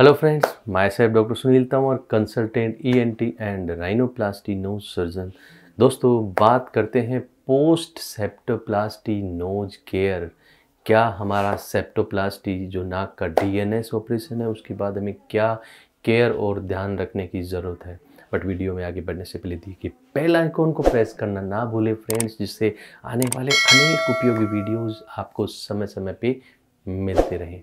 hello friends myself doctor Sunil Tanwar consultant ENT and rhinoplasty nose surgeon दोस्तों बात करते हैं पोस्ट सेप्टोप्लास्टी नोज केयर क्या हमारा सेप्टोप्लास्टी जो नाक का डीएनएस ऑपरेशन है उसके बाद हमें क्या केयर और ध्यान रखने की ज़रूरत है बट वीडियो में आगे बढ़ने से पहले देखिए पहला आइकॉन को प्रेस करना ना भूलें फ्रेंड्स जिससे आने वाले अनेक उपयोगी वीडियोज़ आपको समय समय पर मिलते रहें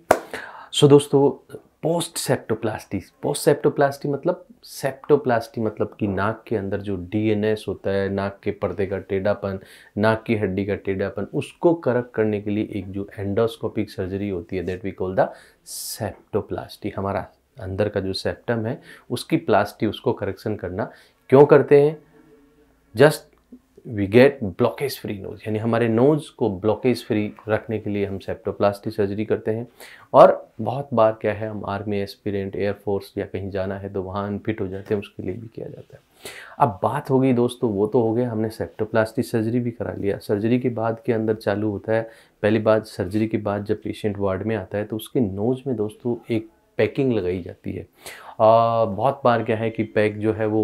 सो so, दोस्तों पोस्ट सेप्टोप्लास्टी पोस्ट सेप्टोप्लास्टी मतलब सेप्टोप्लास्टी मतलब कि नाक के अंदर जो डीएनएस होता है नाक के पर्दे का टेढ़ापन नाक की हड्डी का टेढ़ापन उसको करक करने के लिए एक जो एंडोस्कोपिक सर्जरी होती है that we call the septoplasty हमारा अंदर का जो सेप्टम है उसकी प्लास्टी उसको करेक्शन करना क्यों करते हैं just we get blockage free nose यानी हमारे नोज को ब्लॉकेज फ्री रखने के लिए हम सेप्टोप्लास्टी सर्जरी करते हैं और बहुत बार क्या है हम आर्मी एस्पिरेंट एयरफोर्स या कहीं जाना है तो वहाँ अनफिट हो जाते हैं उसके लिए भी किया जाता है अब बात हो गई दोस्तों वो तो हो गया हमने सेप्टोप्लास्टी सर्जरी भी करा लिया सर्जरी के बाद के अंदर चालू होता है पहली बात सर्जरी के बाद जब पेशेंट वार्ड में आता है तो उसके नोज़ में दोस्तों एक पैकिंग लगाई जाती है आ, बहुत बार क्या है कि पैक जो है वो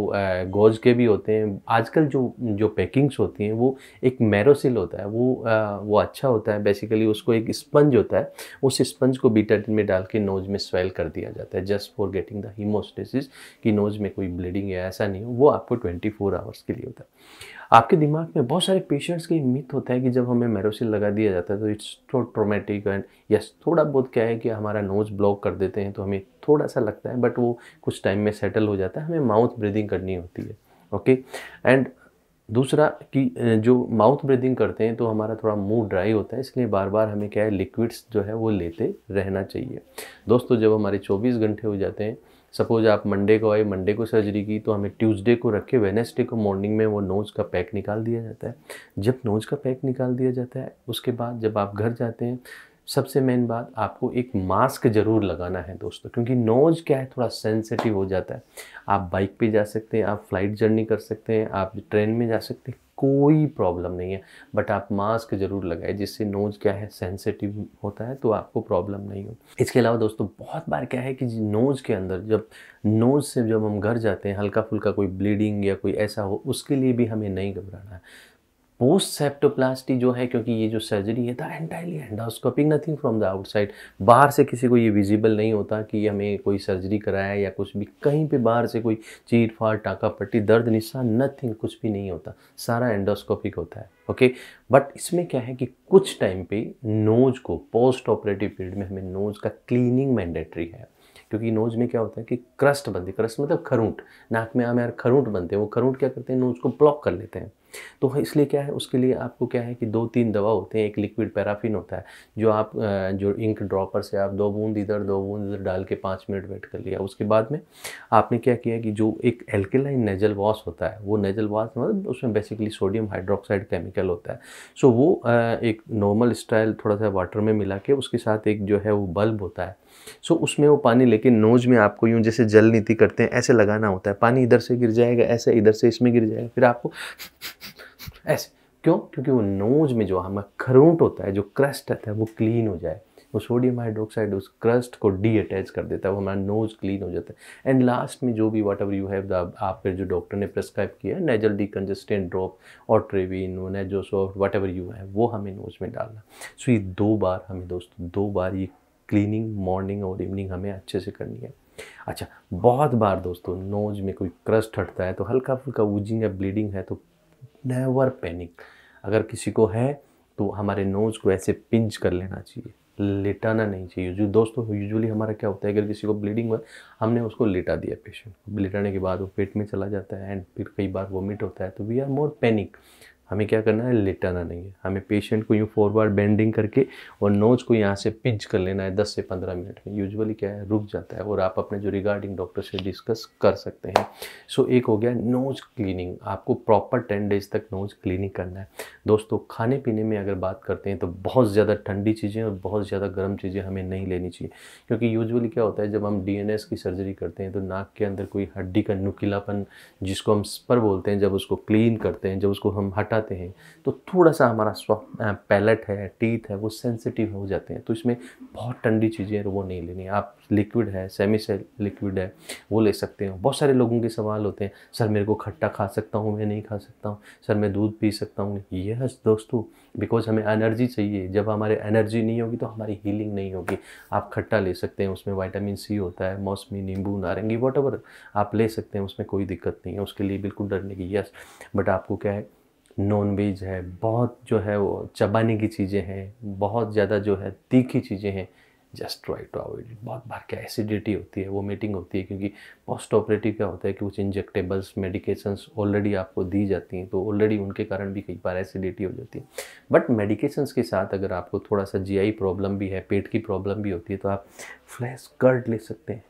गोज के भी होते हैं आजकल जो जो पैकिंग्स होती हैं वो एक मैरोसिल होता है वो आ, वो अच्छा होता है बेसिकली उसको एक स्पंज होता है उस स्पंज को बीटाडिन में डाल के नोज में स्वेल कर दिया जाता है just for getting the haemostasis कि नोज में कोई ब्लीडिंग या ऐसा नहीं हो वो आपको ट्वेंटी आवर्स के लिए होता है आपके दिमाग में बहुत सारे पेशेंट्स के मिथ होता है कि जब हमें मेरोसिल लगा दिया जाता है तो इट्स थोड़ा ट्रोमेटिक एंड यस थोड़ा बहुत क्या है कि हमारा नोज़ ब्लॉक कर देते हैं तो हमें थोड़ा सा लगता है बट वो कुछ टाइम में सेटल हो जाता है हमें माउथ ब्रीदिंग करनी होती है ओके एंड दूसरा कि जो माउथ ब्रीदिंग करते हैं तो हमारा थोड़ा मुंह ड्राई होता है इसलिए बार बार हमें क्या है लिक्विड्स जो है वो लेते रहना चाहिए दोस्तों जब हमारे 24 घंटे हो जाते हैं सपोज़ आप मंडे को आए मंडे को सर्जरी की तो हमें ट्यूसडे को रखे वेनेसडे को मॉर्निंग में वो नोज़ का पैक निकाल दिया जाता है जब नोज़ का पैक निकाल दिया जाता है उसके बाद जब आप घर जाते हैं सबसे मेन बात आपको एक मास्क ज़रूर लगाना है दोस्तों क्योंकि नोज़ क्या है थोड़ा सेंसिटिव हो जाता है आप बाइक पे जा सकते हैं आप फ्लाइट जर्नी कर सकते हैं आप ट्रेन में जा सकते हैं कोई प्रॉब्लम नहीं है बट आप मास्क ज़रूर लगाए जिससे नोज़ क्या है सेंसिटिव होता है तो आपको प्रॉब्लम नहीं हो इसके अलावा दोस्तों बहुत बार क्या है कि नोज़ के अंदर जब नोज़ से जब हम घर जाते हैं हल्का फुल्का कोई ब्लीडिंग या कोई ऐसा हो उसके लिए भी हमें नहीं घबराना है पोस्ट सेप्टोप्लास्टी जो है क्योंकि ये जो सर्जरी है the entirely endoscopic nothing from the outside बाहर से किसी को ये विजिबल नहीं होता कि हमें कोई सर्जरी कराया या कुछ भी कहीं पे बाहर से कोई चीर फाड़ टाका पट्टी दर्द निशा नथिंग कुछ भी नहीं होता सारा एंडोस्कोपिक होता है ओके बट इसमें क्या है कि कुछ टाइम पे नोज को पोस्ट ऑपरेटिव पीरियड में हमें नोज का क्लीनिंग मैंडेटरी है क्योंकि नोज में क्या होता है कि क्रस्ट बनती क्रस्ट मतलब खरूट नाक में हम यार खरूट बनते हैं वो खरूट क्या करते हैं नोज को ब्लॉक कर लेते हैं तो इसलिए क्या है उसके लिए आपको क्या है कि दो तीन दवा होते हैं एक लिक्विड पैराफिन होता है जो आप जो इंक ड्रॉपर से आप दो बूंद इधर दो बूंद इधर डाल के पाँच मिनट वेट कर लिया उसके बाद में आपने क्या किया कि जो एक एल्केलाइन नेजल वॉश होता है वो नेजल वॉश मतलब उसमें बेसिकली सोडियम हाइड्रोक्साइड केमिकल होता है सो वो एक नॉर्मल स्टाइल थोड़ा सा वाटर में मिला के उसके साथ एक जो है वो बल्ब होता है सो उसमें वो पानी लेके नोज में आपको यूँ जैसे जल नीति करते हैं ऐसे लगाना होता है पानी इधर से गिर जाएगा ऐसे इधर से इसमें गिर जाएगा फिर आपको ऐसे क्यों क्योंकि वो नोज में जो हमारा खरोट होता है जो क्रस्ट रहता है वो क्लीन हो जाए वो सोडियम हाइड्रोक्साइड उस क्रस्ट को डी अटैच कर देता है वो हमारा नोज क्लीन हो जाता है एंड लास्ट में जो भी वाट एवर यू हैव आप फिर जो डॉक्टर ने प्रेस्क्राइब किया है नेजल कंजस्टेंट ड्रॉप और Otrivin Nasosoft whatever you है वो हमें नोज में डालना सो so, ये दो बार हमें दोस्तों दो बार ये क्लीनिंग मॉर्निंग और इवनिंग हमें अच्छे से करनी है अच्छा बहुत बार दोस्तों नोज में कोई क्रस्ट हटता है तो हल्का फुल्का वूजिंग या ब्लीडिंग है तो नेवर पैनिक अगर किसी को है तो हमारे नोज़ को ऐसे पिंच कर लेना चाहिए लेटाना नहीं चाहिए जो दोस्तों यूजुअली हमारा क्या होता है अगर किसी को ब्लीडिंग हुआ हमने उसको लेटा दिया पेशेंट को लेटाने के बाद वो पेट में चला जाता है एंड फिर कई बार वोमिट होता है तो वी आर मोर पैनिक हमें क्या करना है लेटाना नहीं है हमें पेशेंट को यूँ फॉरवर्ड बेंडिंग करके और नोज को यहाँ से पिंच कर लेना है दस से पंद्रह मिनट में यूजुअली क्या है रुक जाता है और आप अपने जो रिगार्डिंग डॉक्टर से डिस्कस कर सकते हैं सो एक हो गया नोज क्लीनिंग आपको प्रॉपर टेन डेज तक नोज क्लीनिंग करना है दोस्तों खाने पीने में अगर बात करते हैं तो बहुत ज़्यादा ठंडी चीज़ें और बहुत ज़्यादा गर्म चीज़ें हमें नहीं लेनी चाहिए क्योंकि यूजअली क्या होता है जब हम डी की सर्जरी करते हैं तो नाक के अंदर कोई हड्डी का नुकीलापन जिसको हम स्पर बोलते हैं जब उसको क्लीन करते हैं जब उसको हम हटा जाते हैं तो थोड़ा सा हमारा पैलेट है टीथ है वो सेंसिटिव हो जाते हैं तो इसमें बहुत ठंडी चीज़ें वो नहीं लेनी आप लिक्विड है सेमी से लिक्विड है वो ले सकते हो बहुत सारे लोगों के सवाल होते हैं सर मेरे को खट्टा खा सकता हूँ मैं नहीं खा सकता हूँ सर मैं दूध पी सकता हूँ यस दोस्तों बिकॉज हमें एनर्जी चाहिए जब हमारे एनर्जी नहीं होगी तो हमारी हीलिंग नहीं होगी आप खट्टा ले सकते हैं उसमें वाइटामिन सी होता है मौसमी नींबू नारंगी वॉट आप ले सकते हैं उसमें कोई दिक्कत नहीं है उसके लिए बिल्कुल डरने की यस बट आपको क्या है नॉन वेज है बहुत जो है वो चबाने की चीज़ें हैं बहुत ज़्यादा जो है तीखी चीज़ें हैं just try to avoid it बहुत बार क्या एसिडिटी होती है वोमिटिंग होती है क्योंकि पोस्ट ऑपरेटिव क्या होता है कि कुछ इंजेक्टेबल्स मेडिकेशंस ऑलरेडी आपको दी जाती हैं तो ऑलरेडी उनके कारण भी कई बार एसिडिटी हो जाती है बट मेडिकेशंस के साथ अगर आपको थोड़ा सा जीआई प्रॉब्लम भी है पेट की प्रॉब्लम भी होती है तो आप फ्लैश कर्ड ले सकते हैं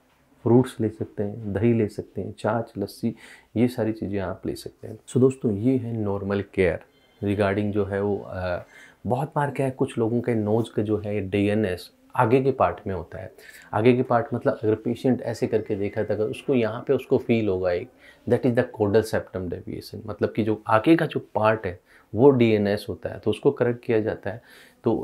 फ्रूट्स ले सकते हैं दही ले सकते हैं छाछ लस्सी ये सारी चीज़ें आप ले सकते हैं सो so, दोस्तों ये है नॉर्मल केयर रिगार्डिंग जो है वो आ, बहुत बार क्या है कुछ लोगों के नोज का जो है एस आगे के पार्ट में होता है आगे के पार्ट मतलब अगर पेशेंट ऐसे करके देखा था तो अगर उसको यहाँ पे उसको फील होगा एक that is the caudal septum deviation मतलब कि जो आगे का जो पार्ट है वो डीएनएस होता है तो उसको करेक्ट किया जाता है तो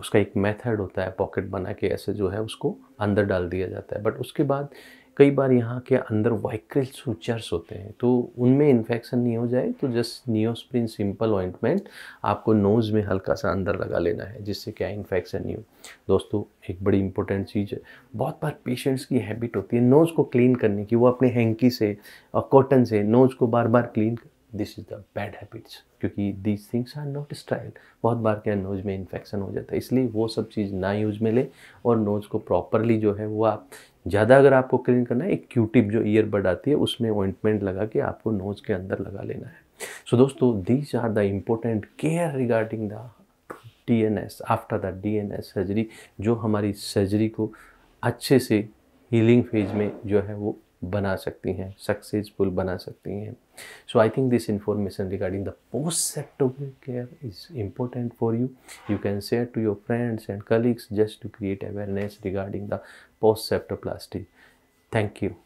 उसका एक मेथड होता है पॉकेट बना के ऐसे जो है उसको अंदर डाल दिया जाता है बट उसके बाद कई बार यहाँ के अंदर वाइक्रल सूचर्स होते हैं तो उनमें इन्फेक्शन नहीं हो जाए तो जस्ट नियोस्प्रिन सिंपल ऑइंटमेंट आपको नोज़ में हल्का सा अंदर लगा लेना है जिससे क्या इन्फेक्शन नहीं हो दोस्तों एक बड़ी इंपॉर्टेंट चीज़ है बहुत बार पेशेंट्स की हैबिट होती है नोज़ को क्लीन करने की वो अपने हैंकी से और कॉटन से नोज़ को बार बार क्लीन कर this is the bad habits क्योंकि these things are not style बहुत बार क्या नोज़ में इन्फेक्शन हो जाता है इसलिए वो सब चीज़ ना यूज़ में ले और नोज़ को प्रॉपरली जो है वो आप ज़्यादा अगर आपको क्लीन करना है एक क्यूटिप जो ईयरबड आती है उसमें ऑइंटमेंट लगा के आपको नोज़ के अंदर लगा लेना है सो so, दोस्तों these are the important care regarding the T N S after the D N S surgery जो हमारी सर्जरी को अच्छे से हीलिंग फेज में जो है वो बना सकती हैं सक्सेसफुल बना सकती हैं so I think this information regarding the post septal care is important for you you can share to your friends and colleagues just to create awareness regarding the post septoplasty thank you